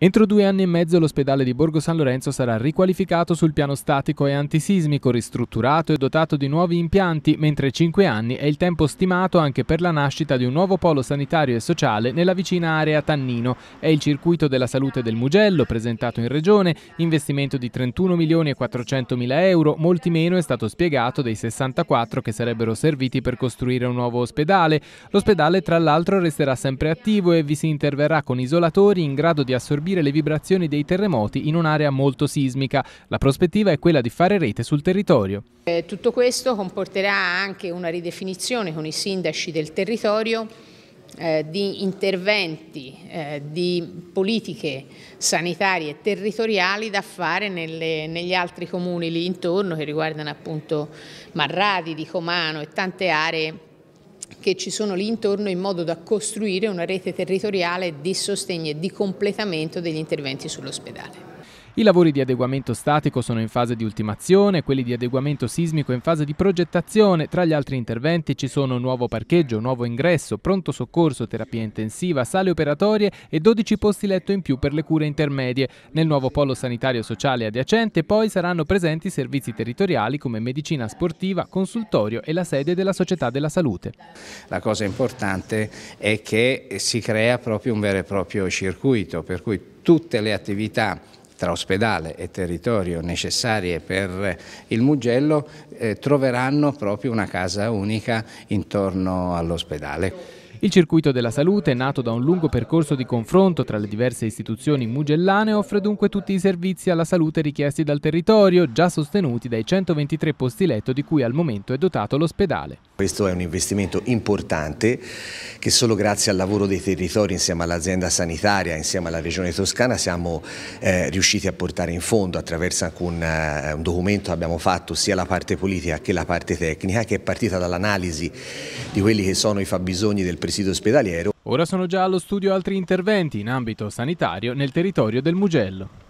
Entro due anni e mezzo l'ospedale di Borgo San Lorenzo sarà riqualificato sul piano statico e antisismico, ristrutturato e dotato di nuovi impianti, mentre cinque anni è il tempo stimato anche per la nascita di un nuovo polo sanitario e sociale nella vicina area Tannino. È il circuito della salute del Mugello, presentato in regione, investimento di 31 milioni e 400 mila euro, molti meno è stato spiegato dei 64 che sarebbero serviti per costruire un nuovo ospedale. L'ospedale tra l'altro resterà sempre attivo e vi si interverrà con isolatori in grado di assorbire assorbire le vibrazioni dei terremoti in un'area molto sismica. La prospettiva è quella di fare rete sul territorio. Eh, tutto questo comporterà anche una ridefinizione con i sindaci del territorio eh, di interventi, eh, di politiche sanitarie e territoriali da fare nelle, negli altri comuni lì intorno che riguardano appunto Marradi, Di Comano e tante aree che ci sono lì intorno in modo da costruire una rete territoriale di sostegno e di completamento degli interventi sull'ospedale. I lavori di adeguamento statico sono in fase di ultimazione, quelli di adeguamento sismico in fase di progettazione. Tra gli altri interventi ci sono nuovo parcheggio, nuovo ingresso, pronto soccorso, terapia intensiva, sale operatorie e 12 posti letto in più per le cure intermedie. Nel nuovo polo sanitario sociale adiacente poi saranno presenti servizi territoriali come medicina sportiva, consultorio e la sede della società della salute. La cosa importante è che si crea proprio un vero e proprio circuito, per cui tutte le attività tra ospedale e territorio necessarie per il Mugello eh, troveranno proprio una casa unica intorno all'ospedale. Il circuito della salute, nato da un lungo percorso di confronto tra le diverse istituzioni mugellane, offre dunque tutti i servizi alla salute richiesti dal territorio, già sostenuti dai 123 posti letto di cui al momento è dotato l'ospedale. Questo è un investimento importante che solo grazie al lavoro dei territori insieme all'azienda sanitaria, insieme alla regione toscana siamo eh, riusciti a portare in fondo attraverso un, eh, un, documento che abbiamo fatto sia la parte politica che la parte tecnica che è partita dall'analisi di quelli che sono i fabbisogni del presidio ospedaliero. Ora sono già allo studio altri interventi in ambito sanitario nel territorio del Mugello.